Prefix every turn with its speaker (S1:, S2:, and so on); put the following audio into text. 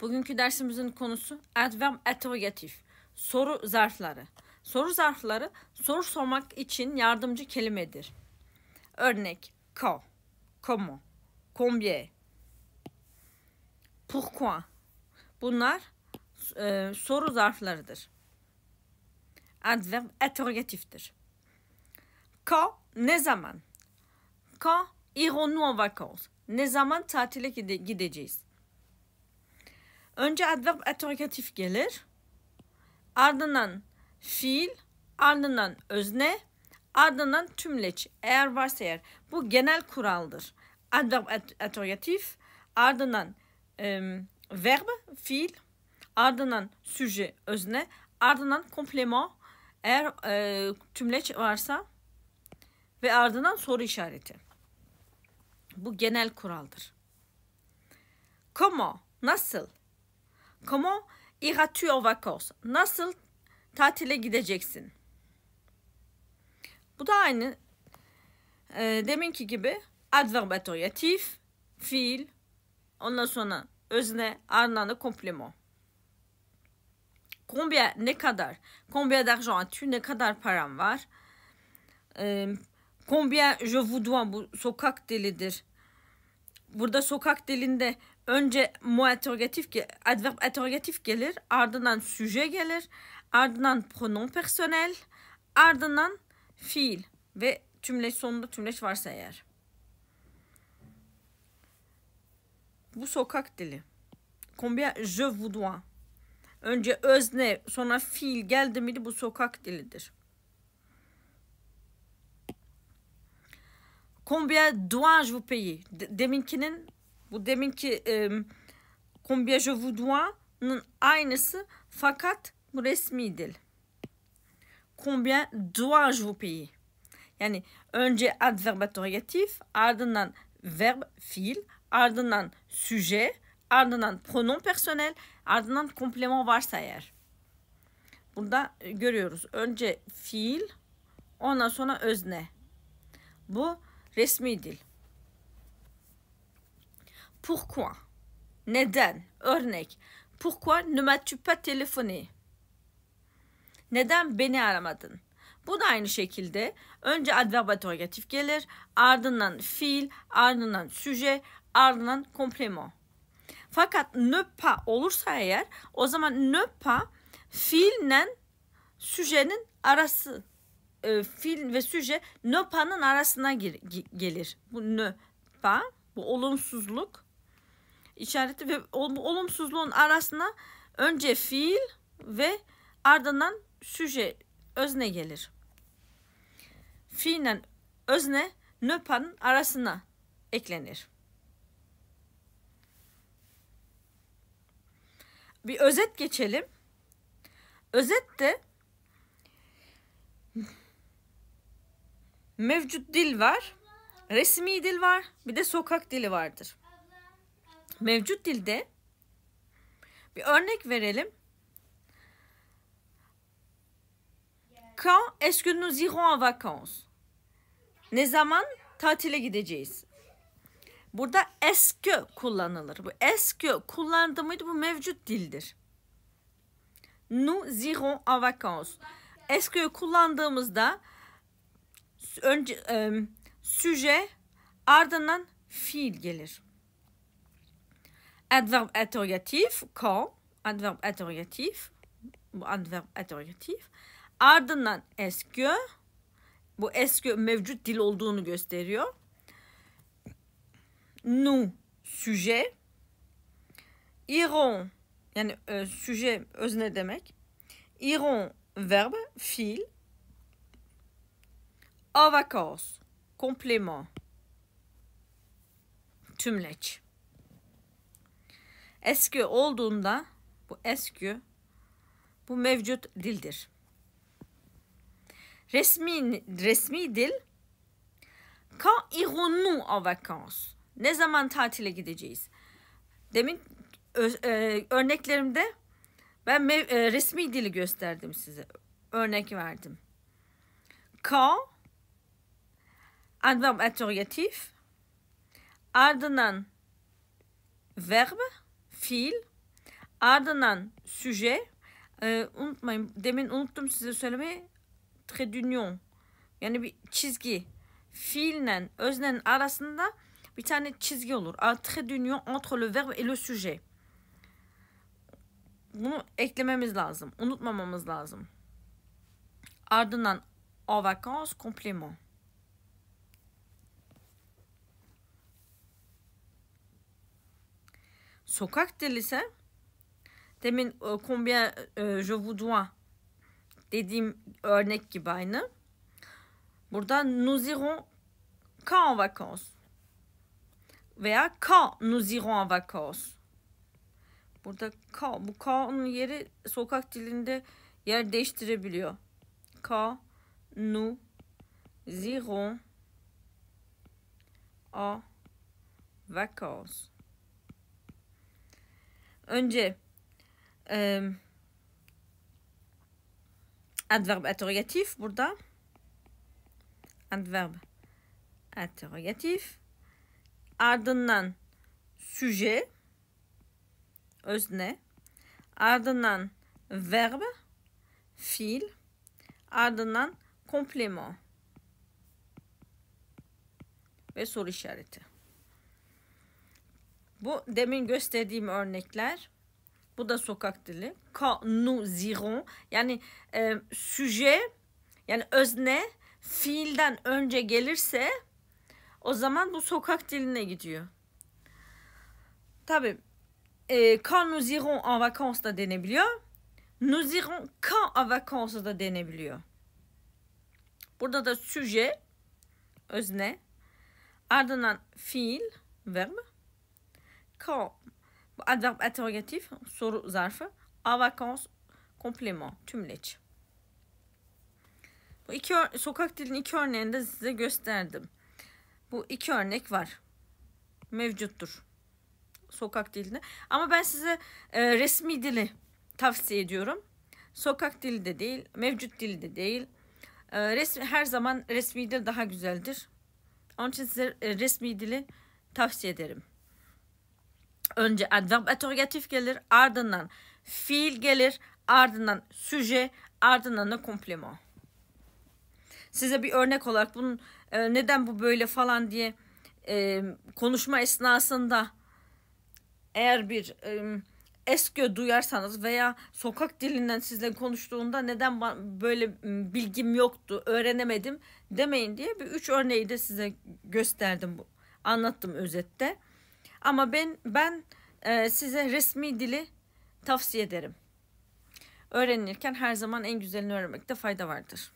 S1: Bugünkü dersimizin konusu adverb interrogatif. Soru zarfları. Soru zarfları soru sormak için yardımcı kelimedir. Örnek quand, komo kombiye pourquoi. Bunlar e, soru zarflarıdır. Adverb interrogatiftir. Quand ne zaman? Quand irons-nous en vacances? Ne zaman tatile gide gideceğiz? Önce adverb atorikatif gelir. Ardından fiil, ardından özne, ardından tümleç. Eğer varsa eğer. Bu genel kuraldır. Adverb atorikatif, ardından e, verb, fiil, ardından süje, özne, ardından komplement, eğer e, tümleç varsa ve ardından soru işareti. Bu genel kuraldır. Como, nasıl? Comment iras-tu en vacances? Nasıl tatile gideceksin? Bu da aynı e, deminki gibi adverb attoriatif, fiil, ondan sonra özne, anlamlı komplement. Combien, ne kadar? Combien d'argent as-tu? Ne kadar param var? E, combien je vous dois? Bu sokak delidir. Burada sokak dilinde önce muatergatif adverb atergatif gelir. Ardından süje gelir. Ardından pronom personel. Ardından fiil ve tümleç sonunda tümleç varsa eğer. Bu sokak dili. Combien je vous dois. Önce özne sonra fiil geldi miydi bu sokak dilidir. Combien dois-je vous payer? Deminkinin bu deminki e, Combien je vous dois'nın aynısı fakat bu resmi dil. Combien dois je vous payer? Yani önce adverb interrogatif, ardından verb fiil, ardından süje, ardından pronom personel, ardından komplement varsa eğer. Burada e, görüyoruz. Önce fiil, ondan sonra özne. Bu resmi dil. Pourquoi? Neden? Örnek. Pourquoi ne m'as-tu pas téléphoné? Neden beni aramadın? Bu da aynı şekilde önce adverb interrogatif gelir, ardından fiil, ardından süje, ardından komplement. Fakat ne pas olursa eğer o zaman ne pas fiille süjenin arası e, fiil ve süje ne pas'ın arasına gir, gelir. Bu ne pas bu olumsuzluk işareti ve olumsuzluğun arasına önce fiil ve ardından süje özne gelir. Fiilen özne nöpanın arasına eklenir. Bir özet geçelim. Özet de mevcut dil var, resmi dil var, bir de sokak dili vardır mevcut dilde bir örnek verelim. Quand est-ce que nous irons en vacances? Ne zaman tatile gideceğiz? Burada eski kullanılır. Bu eski kullandı mıydı? Bu mevcut dildir. Nous irons en vacances. Eski kullandığımızda önce e, süje ardından fiil gelir. Adverbe interrogatif, quand, adverbe interrogatif, bu adverb interrogatif. Ardından que bu eski mevcut dil olduğunu gösteriyor. Nous, sujet. Iron, yani e, sujet özne demek. Iron, verbe, fil. En vacances, complément, tümleç. Eski olduğunda bu eski bu mevcut dildir. Resmi resmi dil Quand irons-nous en vacances? Ne zaman tatile gideceğiz? Demin öz, e, örneklerimde ben mev, e, resmi dili gösterdim size. Örnek verdim. Quand adverb interrogatif ardından verbe fiil ardından süje e, ee, unutmayın demin unuttum size söylemeyi tredünyon yani bir çizgi fiille öznenin arasında bir tane çizgi olur. Un trait d'union entre le verbe et le sujet. Bunu eklememiz lazım. Unutmamamız lazım. Ardından en vacances complément. sokak delisi demin e, combien e, je vous dois dediğim örnek gibi aynı. Burada nous irons quand en vacances veya quand nous irons en vacances. Burada quand, bu kan'ın yeri sokak dilinde yer değiştirebiliyor. Quand nous irons en vacances. Önce e, adverb interrogatif burada. Adverb interrogatif. Ardından süje, özne. Ardından verb, fiil. Ardından komplement ve soru işareti. Bu demin gösterdiğim örnekler. Bu da sokak dili. Quand nous irons. Yani e, süje yani özne fiilden önce gelirse o zaman bu sokak diline gidiyor. Tabi e, quand nous irons en vacances da denebiliyor. Nous irons quand en vacances da denebiliyor. Burada da süje özne ardından fiil verb Quand. Adverb interrogatif, soru zarfı. A vakans, komplement, tümleç. Bu iki sokak dilinin iki örneğini de size gösterdim. Bu iki örnek var. Mevcuttur. Sokak dilinde. Ama ben size e, resmi dili tavsiye ediyorum. Sokak dili de değil, mevcut dili de değil. E, resmi, her zaman resmi dil daha güzeldir. Onun için size e, resmi dili tavsiye ederim önce adverb interrogatif gelir, ardından fiil gelir, ardından süje, ardından da komplement. Size bir örnek olarak bunun e, neden bu böyle falan diye e, konuşma esnasında eğer bir e, eskö duyarsanız veya sokak dilinden sizle konuştuğunda neden böyle bilgim yoktu, öğrenemedim demeyin diye bir üç örneği de size gösterdim bu. Anlattım özette. Ama ben ben e, size resmi dili tavsiye ederim. Öğrenirken her zaman en güzelini öğrenmekte fayda vardır.